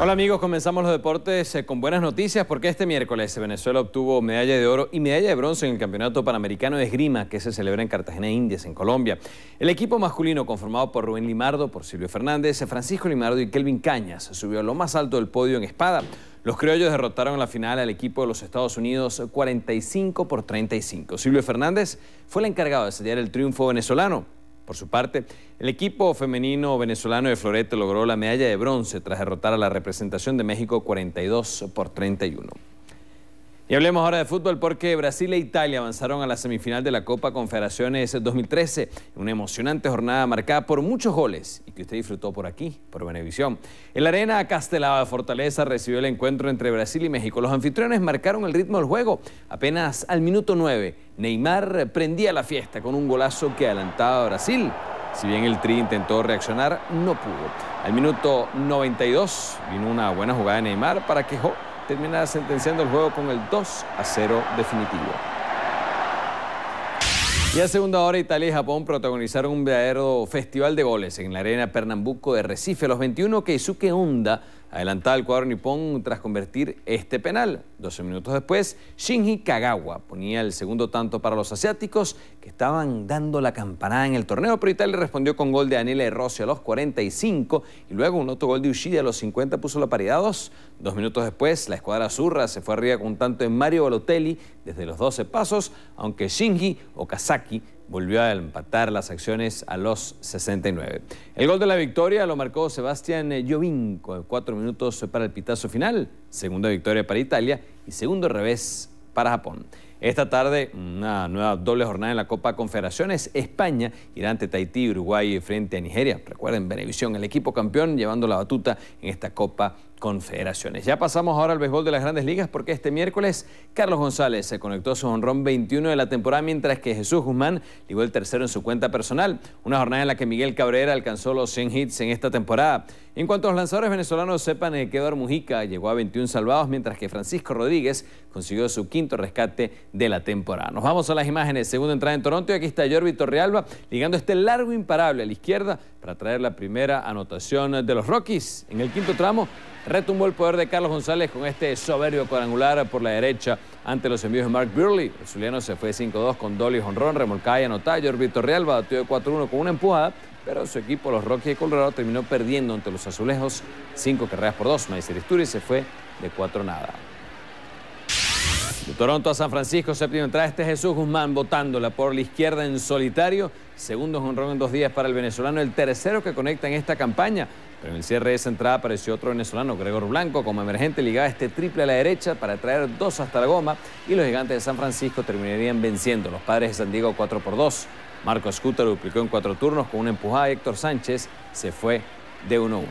Hola amigos, comenzamos los deportes eh, con buenas noticias porque este miércoles Venezuela obtuvo medalla de oro y medalla de bronce en el Campeonato Panamericano de Esgrima que se celebra en Cartagena, Indias, en Colombia. El equipo masculino conformado por Rubén Limardo, por Silvio Fernández, Francisco Limardo y Kelvin Cañas subió a lo más alto del podio en espada. Los criollos derrotaron en la final al equipo de los Estados Unidos 45 por 35. Silvio Fernández fue el encargado de sellar el triunfo venezolano por su parte, el equipo femenino venezolano de Florete logró la medalla de bronce tras derrotar a la representación de México 42 por 31. Y hablemos ahora de fútbol porque Brasil e Italia avanzaron a la semifinal de la Copa Confederaciones 2013, una emocionante jornada marcada por muchos goles y que usted disfrutó por aquí, por Venevisión. En la arena Castelada de Fortaleza recibió el encuentro entre Brasil y México. Los anfitriones marcaron el ritmo del juego. Apenas al minuto 9, Neymar prendía la fiesta con un golazo que adelantaba a Brasil. Si bien el Tri intentó reaccionar, no pudo. Al minuto 92 vino una buena jugada de Neymar para quejó termina sentenciando el juego con el 2 a 0 definitivo. Y a segunda hora, Italia y Japón protagonizaron un verdadero festival de goles en la arena Pernambuco de Recife. a Los 21 Keisuke Honda adelantaba el cuadro nipón tras convertir este penal. 12 minutos después, Shinji Kagawa ponía el segundo tanto para los asiáticos que estaban dando la campanada en el torneo, pero Italia respondió con gol de Daniele Rossi a los 45 y luego un otro gol de Ushida a los 50 puso la paridad 2. Dos minutos después, la escuadra azurra se fue arriba con tanto de Mario Balotelli desde los 12 pasos, aunque Shinji Okazaki volvió a empatar las acciones a los 69. El gol de la victoria lo marcó Sebastián eh, Jovin con cuatro minutos para el pitazo final, segunda victoria para Italia y segundo revés para Japón. Esta tarde, una nueva doble jornada en la Copa Confederaciones. España irá ante Tahití, Uruguay frente a Nigeria. Recuerden, Benevisión, el equipo campeón, llevando la batuta en esta Copa Confederaciones. Ya pasamos ahora al béisbol de las grandes ligas porque este miércoles Carlos González se conectó a su honrón 21 de la temporada mientras que Jesús Guzmán ligó el tercero en su cuenta personal. Una jornada en la que Miguel Cabrera alcanzó los 100 hits en esta temporada. En cuanto a los lanzadores venezolanos, sepan eh, que Eduardo Mujica llegó a 21 salvados mientras que Francisco Rodríguez consiguió su quinto rescate de la temporada. Nos vamos a las imágenes. Segunda entrada en Toronto y aquí está Jorvi Torrealba ligando este largo imparable a la izquierda para traer la primera anotación de los Rockies. En el quinto tramo retumbó el poder de Carlos González con este soberbio cuadrangular por la derecha ante los envíos de Mark Burley. El zuliano se fue 5-2 con Dolly Honrón, remolca y anotada. Jorvi Torrealba batió de 4-1 con una empujada, pero su equipo, los Rockies de Colorado, terminó perdiendo ante los azulejos 5 carreras por 2. Maestro se fue de 4 nada. De Toronto a San Francisco, séptimo entrada, este Jesús Guzmán votándola por la izquierda en solitario. Segundo jonrón en dos días para el venezolano, el tercero que conecta en esta campaña. Pero en el cierre de esa entrada apareció otro venezolano, Gregor Blanco, como emergente a este triple a la derecha para traer dos hasta la goma y los gigantes de San Francisco terminarían venciendo. Los padres de San Diego 4 por 2. Marco Escuta duplicó en cuatro turnos con una empujada. Héctor Sánchez se fue de 1-1.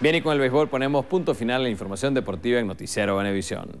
Bien, y con el béisbol ponemos punto final en la información deportiva en Noticiero Venevisión.